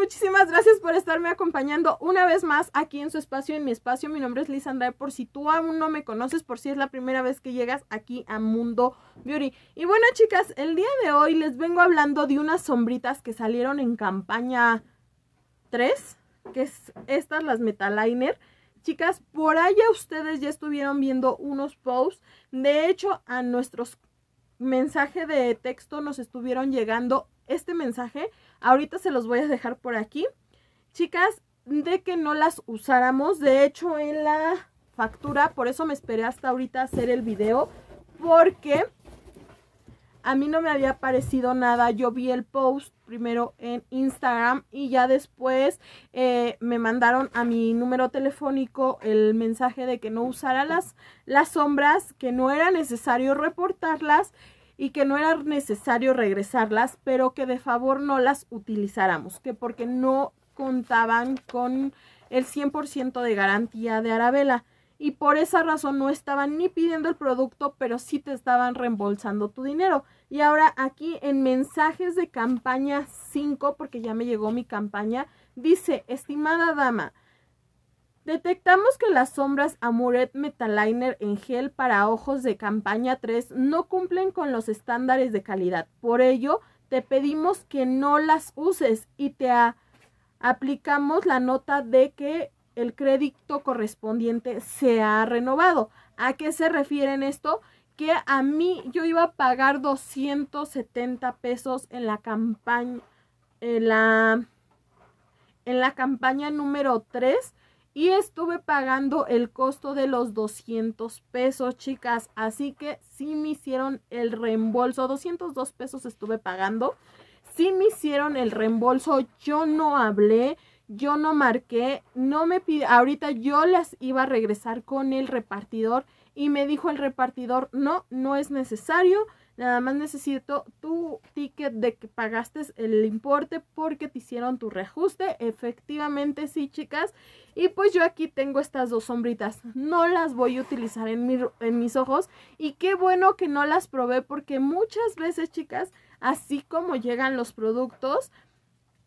muchísimas gracias por estarme acompañando una vez más aquí en su espacio, en mi espacio. Mi nombre es Liz Andrade, por si tú aún no me conoces, por si es la primera vez que llegas aquí a Mundo Beauty. Y bueno, chicas, el día de hoy les vengo hablando de unas sombritas que salieron en campaña 3, que es estas, las Metaliner. Chicas, por allá ustedes ya estuvieron viendo unos posts. De hecho, a nuestros mensaje de texto nos estuvieron llegando este mensaje. Ahorita se los voy a dejar por aquí. Chicas, de que no las usáramos. De hecho, en la factura, por eso me esperé hasta ahorita hacer el video. Porque a mí no me había parecido nada. Yo vi el post primero en Instagram y ya después eh, me mandaron a mi número telefónico el mensaje de que no usara las, las sombras, que no era necesario reportarlas y que no era necesario regresarlas, pero que de favor no las utilizáramos, que porque no contaban con el 100% de garantía de Arabella y por esa razón no estaban ni pidiendo el producto, pero sí te estaban reembolsando tu dinero. Y ahora aquí en mensajes de campaña 5, porque ya me llegó mi campaña, dice, estimada dama, Detectamos que las sombras Amuret Metaliner en gel para ojos de campaña 3 no cumplen con los estándares de calidad. Por ello, te pedimos que no las uses y te aplicamos la nota de que el crédito correspondiente se ha renovado. ¿A qué se refiere esto? Que a mí yo iba a pagar 270 pesos en la campaña la en la campaña número 3 y estuve pagando el costo de los 200 pesos, chicas. Así que sí me hicieron el reembolso, 202 pesos estuve pagando. Sí me hicieron el reembolso, yo no hablé, yo no marqué, no me pide, ahorita yo las iba a regresar con el repartidor y me dijo el repartidor, no, no es necesario, Nada más necesito tu ticket de que pagaste el importe porque te hicieron tu reajuste. Efectivamente, sí, chicas. Y pues yo aquí tengo estas dos sombritas. No las voy a utilizar en, mi, en mis ojos. Y qué bueno que no las probé porque muchas veces, chicas, así como llegan los productos,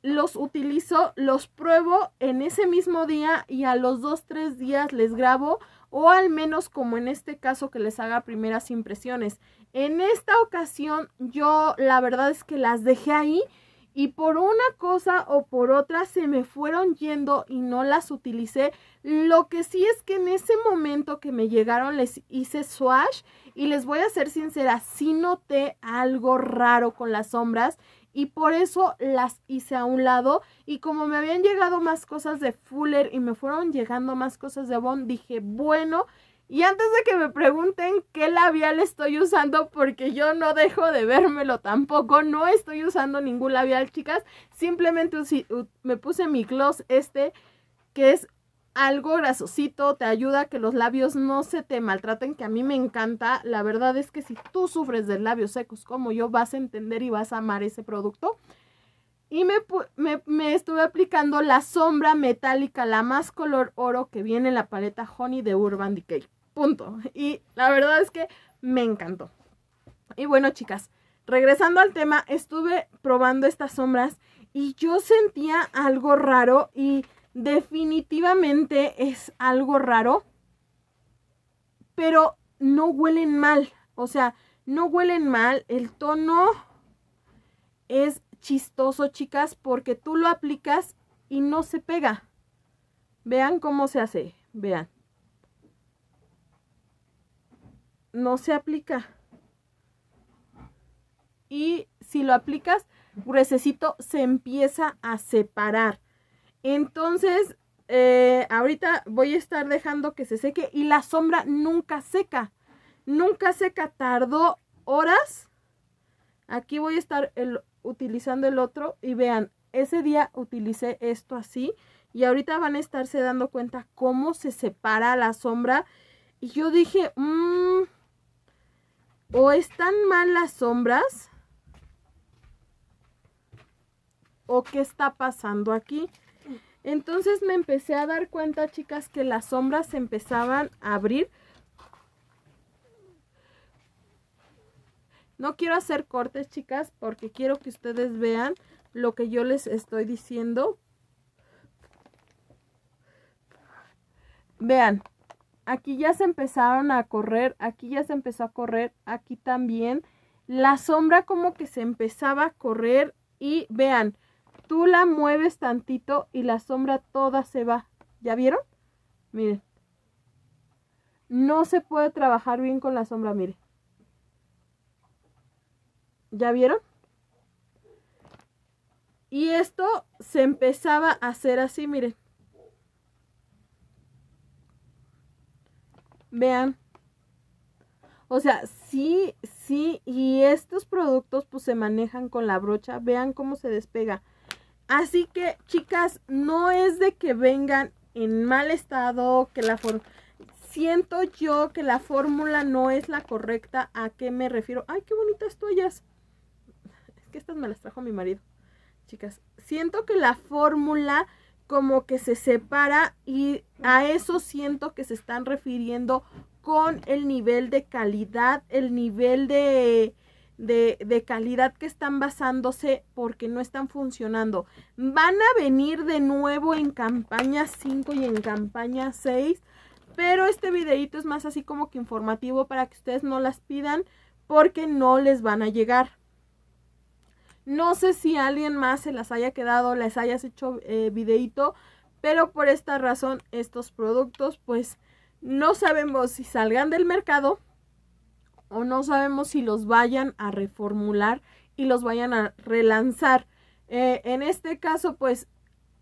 los utilizo, los pruebo en ese mismo día y a los 2 tres días les grabo o al menos como en este caso que les haga primeras impresiones. En esta ocasión yo la verdad es que las dejé ahí y por una cosa o por otra se me fueron yendo y no las utilicé. Lo que sí es que en ese momento que me llegaron les hice swash y les voy a ser sincera, sí noté algo raro con las sombras y por eso las hice a un lado y como me habían llegado más cosas de Fuller y me fueron llegando más cosas de Bond, dije, bueno, y antes de que me pregunten qué labial estoy usando, porque yo no dejo de vérmelo tampoco, no estoy usando ningún labial, chicas. Simplemente me puse mi gloss este, que es algo grasosito, te ayuda a que los labios no se te maltraten, que a mí me encanta. La verdad es que si tú sufres de labios secos como yo, vas a entender y vas a amar ese producto. Y me, estuve aplicando la sombra metálica, la más color oro que viene en la paleta Honey de Urban Decay. Punto. Y la verdad es que me encantó. Y bueno, chicas, regresando al tema, estuve probando estas sombras y yo sentía algo raro y definitivamente es algo raro, pero no huelen mal. O sea, no huelen mal. El tono es chistoso, chicas, porque tú lo aplicas y no se pega. Vean cómo se hace, vean. No se aplica. Y si lo aplicas, grueso se empieza a separar. Entonces, eh, ahorita voy a estar dejando que se seque y la sombra nunca seca. Nunca seca, tardó horas. Aquí voy a estar el, utilizando el otro y vean, ese día utilicé esto así y ahorita van a estarse dando cuenta cómo se separa la sombra. Y yo dije, mmm, o están mal las sombras o qué está pasando aquí. Entonces me empecé a dar cuenta, chicas, que las sombras se empezaban a abrir No quiero hacer cortes, chicas, porque quiero que ustedes vean lo que yo les estoy diciendo. Vean, aquí ya se empezaron a correr, aquí ya se empezó a correr, aquí también. La sombra como que se empezaba a correr y vean, tú la mueves tantito y la sombra toda se va. ¿Ya vieron? Miren. No se puede trabajar bien con la sombra, miren. ¿Ya vieron? Y esto se empezaba a hacer así, miren. Vean. O sea, sí, sí, y estos productos pues se manejan con la brocha. Vean cómo se despega. Así que, chicas, no es de que vengan en mal estado, que la forma siento yo que la fórmula no es la correcta. ¿A qué me refiero? ¡Ay, qué bonitas toallas! que estas me las trajo mi marido. Chicas, siento que la fórmula como que se separa y a eso siento que se están refiriendo con el nivel de calidad, el nivel de, de, calidad que están basándose porque no están funcionando. Van a venir de nuevo en campaña 5 y en campaña 6, pero este videito es más así como que informativo para que ustedes no las pidan porque no les van a llegar. No sé si alguien más se las haya quedado, les hayas hecho eh, videito, pero por esta razón estos productos pues no sabemos si salgan del mercado o no sabemos si los vayan a reformular y los vayan a relanzar. Eh, en este caso pues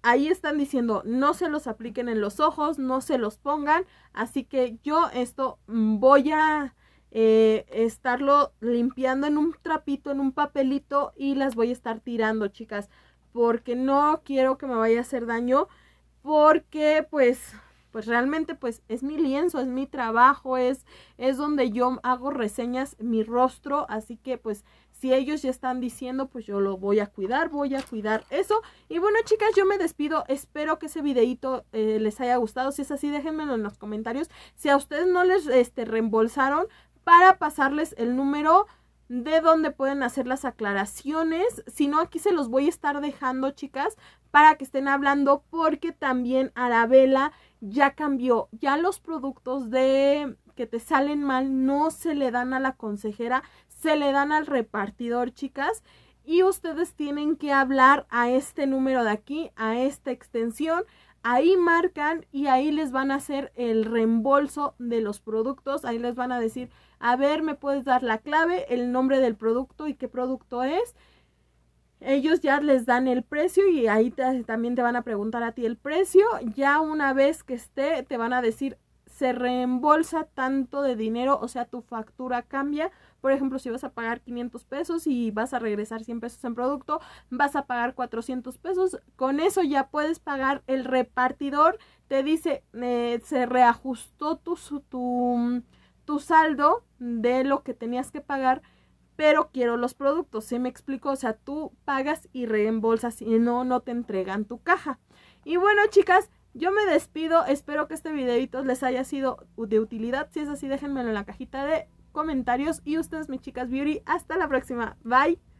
ahí están diciendo no se los apliquen en los ojos, no se los pongan, así que yo esto voy a eh, estarlo limpiando en un trapito, en un papelito y las voy a estar tirando, chicas, porque no quiero que me vaya a hacer daño, porque pues pues realmente pues es mi lienzo, es mi trabajo, es, es donde yo hago reseñas, mi rostro, así que pues si ellos ya están diciendo, pues yo lo voy a cuidar, voy a cuidar eso. Y bueno, chicas, yo me despido. Espero que ese videito eh, les haya gustado. Si es así, déjenmelo en los comentarios. Si a ustedes no les este, reembolsaron, para pasarles el número de donde pueden hacer las aclaraciones. Si no, aquí se los voy a estar dejando, chicas, para que estén hablando porque también Arabella ya cambió. Ya los productos de que te salen mal no se le dan a la consejera, se le dan al repartidor, chicas. Y ustedes tienen que hablar a este número de aquí, a esta extensión, ahí marcan y ahí les van a hacer el reembolso de los productos, ahí les van a decir a ver, me puedes dar la clave, el nombre del producto y qué producto es. Ellos ya les dan el precio y ahí también te van a preguntar a ti el precio. Ya una vez que esté, te van a decir, se reembolsa tanto de dinero, o sea, tu factura cambia. Por ejemplo, si vas a pagar 500 pesos y vas a regresar 100 pesos en producto, vas a pagar 400 pesos. Con eso ya puedes pagar el repartidor. Te dice, eh, se reajustó tu saldo de lo que tenías que pagar, pero quiero los productos. ¿Sí me explico? O sea, tú pagas y reembolsas y no, no te entregan tu caja. Y bueno, chicas, yo me despido. Espero que este videito les haya sido de utilidad. Si es así, déjenmelo en la cajita de comentarios. Y ustedes, mis chicas beauty, hasta la próxima. Bye.